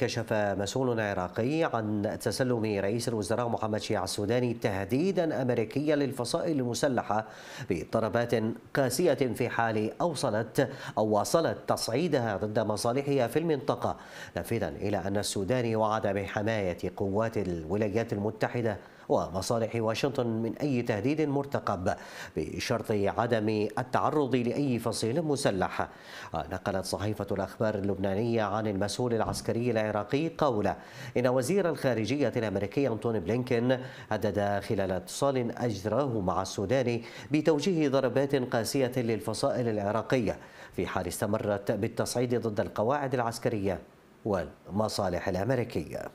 كشف مسؤول عراقي عن تسلم رئيس الوزراء محمد شيع السوداني تهديدا امريكيا للفصائل المسلحه باضطرابات قاسيه في حال اوصلت او واصلت تصعيدها ضد مصالحها في المنطقه نافذا الى ان السوداني وعد بحمايه قوات الولايات المتحده ومصالح واشنطن من أي تهديد مرتقب بشرط عدم التعرض لأي فصيل مسلح نقلت صحيفة الأخبار اللبنانية عن المسؤول العسكري العراقي قوله إن وزير الخارجية الأمريكي أنتوني بلينكن هدد خلال اتصال أجراه مع السودان بتوجيه ضربات قاسية للفصائل العراقية في حال استمرت بالتصعيد ضد القواعد العسكرية والمصالح الأمريكية